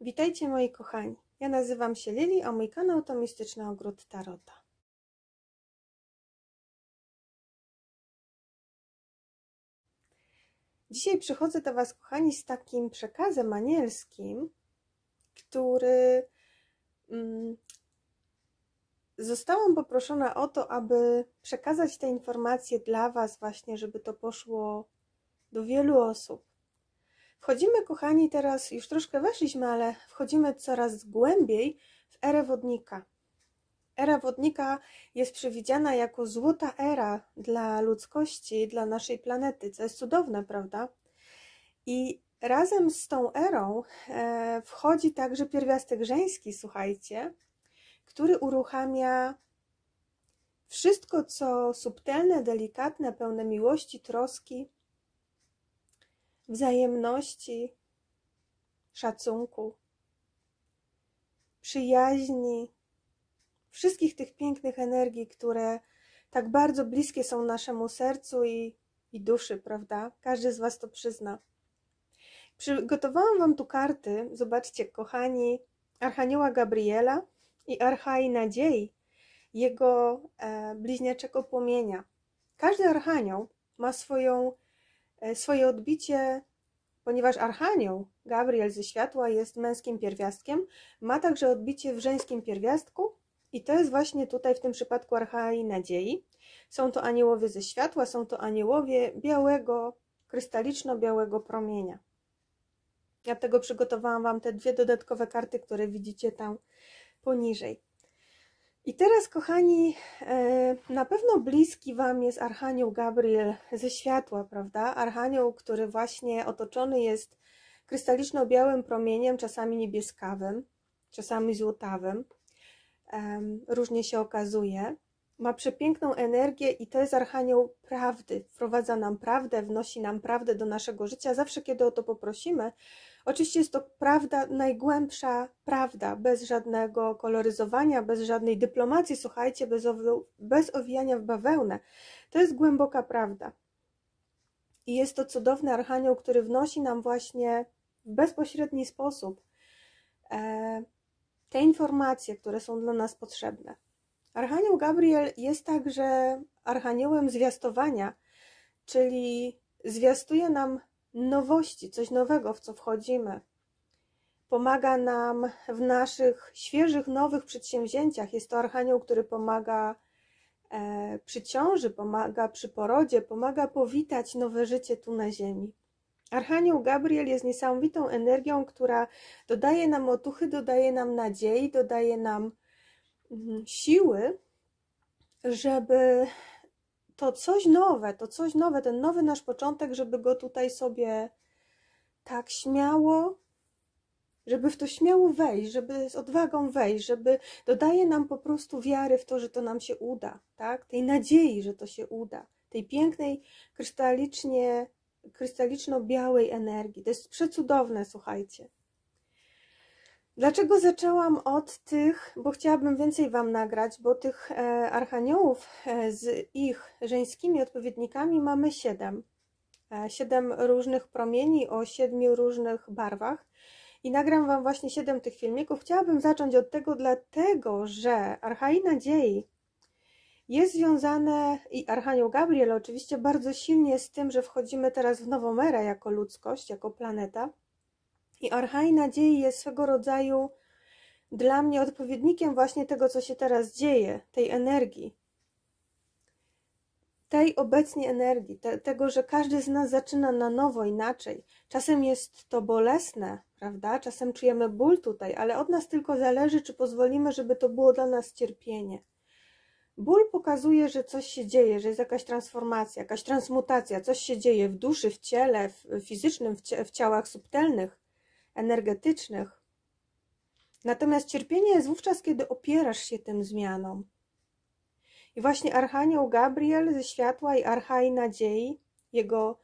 Witajcie moi kochani. Ja nazywam się Lili, a mój kanał to Mistyczny Ogród Tarota. Dzisiaj przychodzę do Was, kochani, z takim przekazem anielskim, który mm, zostałam poproszona o to, aby przekazać te informacje dla Was właśnie, żeby to poszło do wielu osób Wchodzimy, kochani, teraz już troszkę weszliśmy, ale wchodzimy coraz głębiej w erę wodnika. Era wodnika jest przewidziana jako złota era dla ludzkości, dla naszej planety, co jest cudowne, prawda? I razem z tą erą e, wchodzi także pierwiastek żeński, słuchajcie, który uruchamia wszystko, co subtelne, delikatne, pełne miłości, troski, wzajemności, szacunku, przyjaźni, wszystkich tych pięknych energii, które tak bardzo bliskie są naszemu sercu i, i duszy, prawda? Każdy z Was to przyzna. Przygotowałam Wam tu karty, zobaczcie, kochani, Archanioła Gabriela i Archai Nadziei, jego e, bliźniaczego płomienia. Każdy archanioł ma swoją E, swoje odbicie, ponieważ archanioł Gabriel ze światła jest męskim pierwiastkiem, ma także odbicie w żeńskim pierwiastku i to jest właśnie tutaj w tym przypadku archai nadziei. Są to aniołowie ze światła, są to aniołowie białego, krystaliczno-białego promienia. Dlatego przygotowałam Wam te dwie dodatkowe karty, które widzicie tam poniżej. I teraz, kochani, e, na pewno bliski Wam jest Archanioł Gabriel ze światła, prawda? Archanioł, który właśnie otoczony jest krystaliczno-białym promieniem, czasami niebieskawym, czasami złotawym. Różnie się okazuje. Ma przepiękną energię i to jest Archanioł prawdy. Wprowadza nam prawdę, wnosi nam prawdę do naszego życia. Zawsze, kiedy o to poprosimy, Oczywiście jest to prawda, najgłębsza prawda, bez żadnego koloryzowania, bez żadnej dyplomacji, słuchajcie, bez, bez owijania w bawełnę. To jest głęboka prawda. I jest to cudowny archanioł, który wnosi nam właśnie w bezpośredni sposób e, te informacje, które są dla nas potrzebne. Archanioł Gabriel jest także archaniołem zwiastowania, czyli zwiastuje nam nowości, coś nowego, w co wchodzimy. Pomaga nam w naszych świeżych, nowych przedsięwzięciach. Jest to archanioł, który pomaga e, przy ciąży, pomaga przy porodzie, pomaga powitać nowe życie tu na ziemi. Archanioł Gabriel jest niesamowitą energią, która dodaje nam otuchy, dodaje nam nadziei, dodaje nam mm, siły, żeby to coś nowe, to coś nowe, ten nowy nasz początek, żeby go tutaj sobie tak śmiało, żeby w to śmiało wejść, żeby z odwagą wejść, żeby dodaje nam po prostu wiary w to, że to nam się uda, tak? Tej nadziei, że to się uda, tej pięknej, krystalicznie, krystaliczno-białej energii. To jest przecudowne, słuchajcie. Dlaczego zaczęłam od tych, bo chciałabym więcej Wam nagrać, bo tych e, archaniołów e, z ich żeńskimi odpowiednikami mamy siedem. E, siedem różnych promieni o siedmiu różnych barwach i nagram Wam właśnie siedem tych filmików. Chciałabym zacząć od tego, dlatego że Archai Nadziei jest związane i Archanioł Gabriel oczywiście bardzo silnie z tym, że wchodzimy teraz w nową erę jako ludzkość, jako planeta. I Archaj Nadziei jest swego rodzaju dla mnie odpowiednikiem właśnie tego, co się teraz dzieje, tej energii. Tej obecnie energii, te, tego, że każdy z nas zaczyna na nowo, inaczej. Czasem jest to bolesne, prawda? Czasem czujemy ból tutaj, ale od nas tylko zależy, czy pozwolimy, żeby to było dla nas cierpienie. Ból pokazuje, że coś się dzieje, że jest jakaś transformacja, jakaś transmutacja, coś się dzieje w duszy, w ciele, w fizycznym, w, w ciałach subtelnych energetycznych. Natomiast cierpienie jest wówczas, kiedy opierasz się tym zmianom. I właśnie Archanioł Gabriel ze światła i Archaj Nadziei, jego,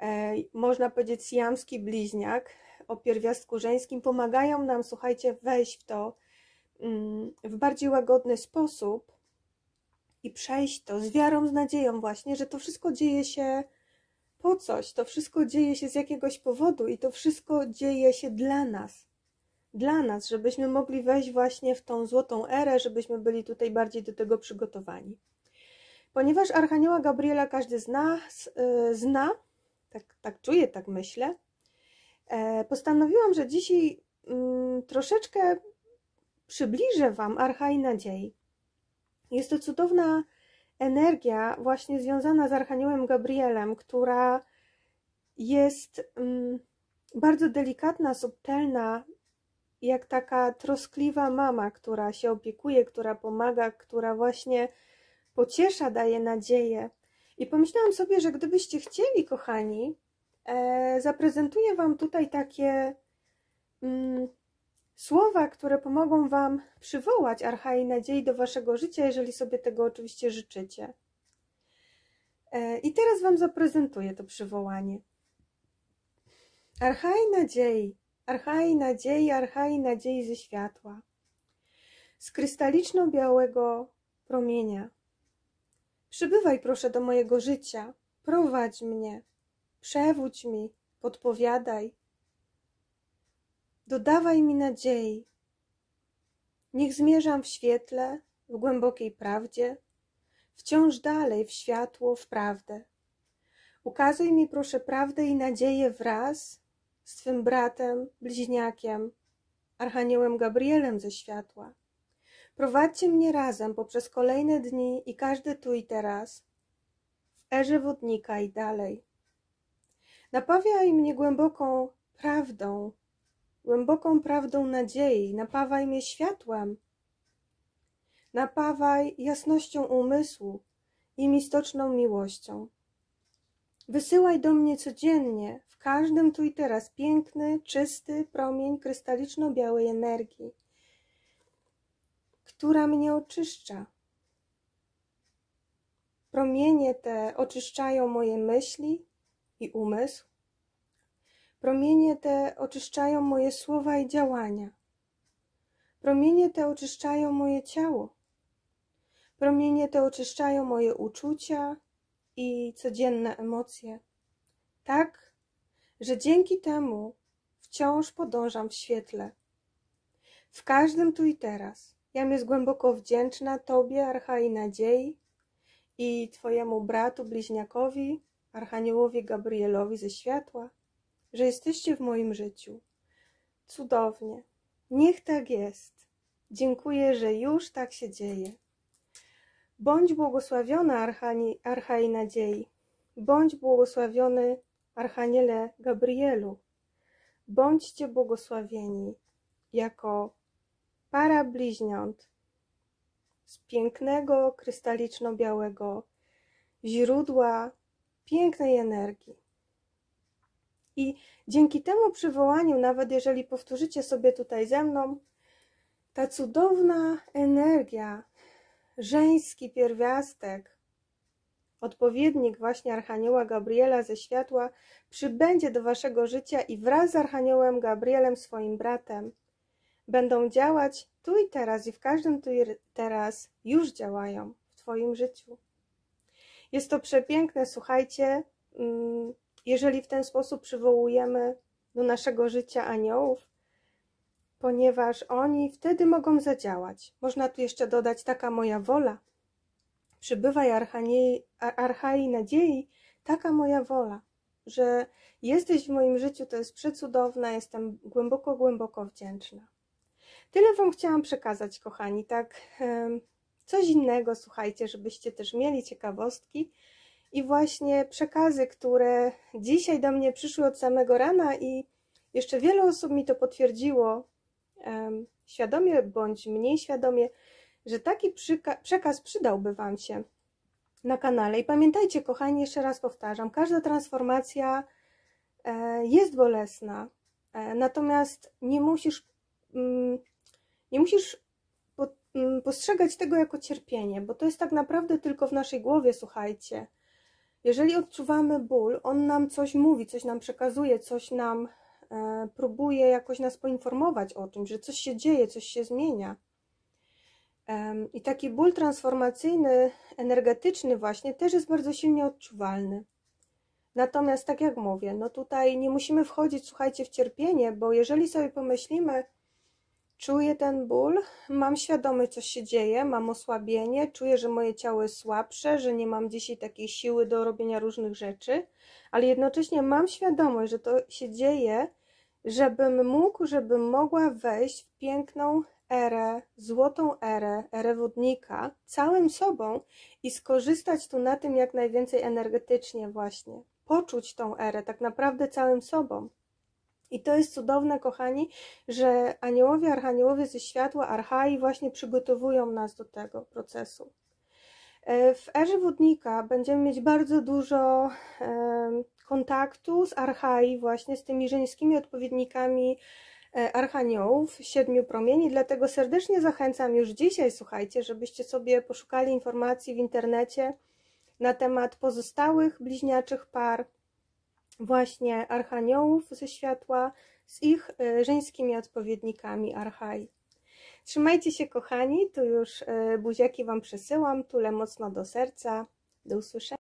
e, można powiedzieć, siamski bliźniak o pierwiastku żeńskim, pomagają nam, słuchajcie, wejść w to mm, w bardziej łagodny sposób i przejść to z wiarą, z nadzieją właśnie, że to wszystko dzieje się po coś, to wszystko dzieje się z jakiegoś powodu i to wszystko dzieje się dla nas. Dla nas, żebyśmy mogli wejść właśnie w tą złotą erę, żebyśmy byli tutaj bardziej do tego przygotowani. Ponieważ Archanioła Gabriela każdy z nas yy, zna, tak, tak czuję, tak myślę, e, postanowiłam, że dzisiaj yy, troszeczkę przybliżę Wam Archaj Nadziei. Jest to cudowna energia właśnie związana z Archaniołem Gabrielem, która jest mm, bardzo delikatna, subtelna, jak taka troskliwa mama, która się opiekuje, która pomaga, która właśnie pociesza, daje nadzieję. I pomyślałam sobie, że gdybyście chcieli, kochani, e, zaprezentuję Wam tutaj takie mm, Słowa, które pomogą Wam przywołać archai nadziei do Waszego życia, jeżeli sobie tego oczywiście życzycie. E, I teraz Wam zaprezentuję to przywołanie. Archai nadziei, archai nadziei, archai nadziei ze światła, z krystaliczno-białego promienia. Przybywaj proszę do mojego życia, prowadź mnie, przewódź mi, podpowiadaj, dodawaj mi nadziei. Niech zmierzam w świetle, w głębokiej prawdzie, wciąż dalej w światło, w prawdę. Ukazuj mi proszę prawdę i nadzieję wraz z Twym bratem, bliźniakiem, Archaniołem Gabrielem ze światła. Prowadźcie mnie razem poprzez kolejne dni i każdy tu i teraz, w erze wodnika i dalej. Napawiaj mnie głęboką prawdą, głęboką prawdą nadziei, napawaj mnie światłem. Napawaj jasnością umysłu i mistoczną miłością. Wysyłaj do mnie codziennie, w każdym tu i teraz, piękny, czysty promień krystaliczno-białej energii, która mnie oczyszcza. Promienie te oczyszczają moje myśli i umysł, Promienie te oczyszczają moje słowa i działania. Promienie te oczyszczają moje ciało. Promienie te oczyszczają moje uczucia i codzienne emocje. Tak, że dzięki temu wciąż podążam w świetle. W każdym tu i teraz. Jam jest głęboko wdzięczna Tobie, Archai Nadziei i Twojemu bratu, bliźniakowi, Archaniołowi Gabrielowi ze światła że jesteście w moim życiu. Cudownie. Niech tak jest. Dziękuję, że już tak się dzieje. Bądź błogosławiony Archani, Archai Nadziei. Bądź błogosławiony, Archaniele Gabrielu. Bądźcie błogosławieni jako para bliźniąt z pięknego, krystaliczno-białego źródła pięknej energii. I dzięki temu przywołaniu, nawet jeżeli powtórzycie sobie tutaj ze mną, ta cudowna energia, żeński pierwiastek, odpowiednik właśnie Archanioła Gabriela ze światła, przybędzie do waszego życia i wraz z Archaniołem Gabrielem, swoim bratem, będą działać tu i teraz i w każdym tu i teraz już działają w twoim życiu. Jest to przepiękne, słuchajcie. Mm, jeżeli w ten sposób przywołujemy do naszego życia aniołów, ponieważ oni wtedy mogą zadziałać. Można tu jeszcze dodać taka moja wola. Przybywaj archani, archai nadziei, taka moja wola, że jesteś w moim życiu, to jest przecudowne, jestem głęboko, głęboko wdzięczna. Tyle Wam chciałam przekazać, kochani, tak coś innego, słuchajcie, żebyście też mieli ciekawostki, i właśnie przekazy, które dzisiaj do mnie przyszły od samego rana, i jeszcze wiele osób mi to potwierdziło, świadomie bądź mniej świadomie, że taki przekaz przydałby Wam się na kanale. I pamiętajcie, kochani, jeszcze raz powtarzam, każda transformacja e, jest bolesna, e, natomiast nie musisz, mm, nie musisz mm, postrzegać tego jako cierpienie, bo to jest tak naprawdę tylko w naszej głowie, słuchajcie. Jeżeli odczuwamy ból, on nam coś mówi, coś nam przekazuje, coś nam e, próbuje jakoś nas poinformować o czymś, że coś się dzieje, coś się zmienia. E, I taki ból transformacyjny, energetyczny, właśnie też jest bardzo silnie odczuwalny. Natomiast, tak jak mówię, no tutaj nie musimy wchodzić, słuchajcie, w cierpienie, bo jeżeli sobie pomyślimy, Czuję ten ból, mam świadomy, co się dzieje, mam osłabienie, czuję, że moje ciało jest słabsze, że nie mam dzisiaj takiej siły do robienia różnych rzeczy, ale jednocześnie mam świadomość, że to się dzieje, żebym mógł, żebym mogła wejść w piękną erę, złotą erę, erę wodnika całym sobą i skorzystać tu na tym jak najwięcej energetycznie właśnie. Poczuć tą erę tak naprawdę całym sobą. I to jest cudowne, kochani, że aniołowie, archaniołowie ze światła, archai właśnie przygotowują nas do tego procesu. E, w erze wodnika będziemy mieć bardzo dużo e, kontaktu z archai, właśnie z tymi żeńskimi odpowiednikami e, archaniołów, siedmiu promieni, dlatego serdecznie zachęcam już dzisiaj, słuchajcie, żebyście sobie poszukali informacji w internecie na temat pozostałych bliźniaczych par, właśnie archaniołów ze światła z ich e, żeńskimi odpowiednikami archai. Trzymajcie się kochani, tu już e, buziaki Wam przesyłam, tule mocno do serca, do usłyszenia.